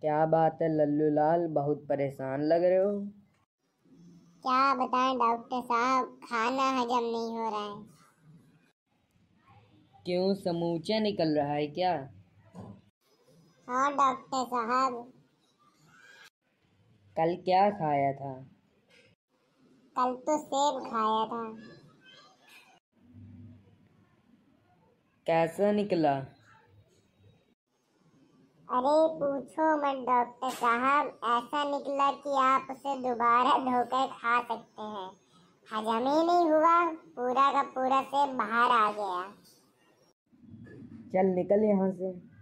क्या बात है लल्लू लाल बहुत परेशान लग रहे हो क्या बताएं डॉक्टर साहब खाना हजम नहीं हो रहा है क्यों समूचा निकल रहा है क्या हाँ डॉक्टर साहब कल क्या खाया था कल तो सेब खाया था कैसा निकला अरे पूछो मत डॉक्टर साहब ऐसा निकला कि आप उसे दोबारा धोकर खा सकते हैं हजम ही नहीं हुआ पूरा का पूरा से बाहर आ गया चल निकल यहाँ से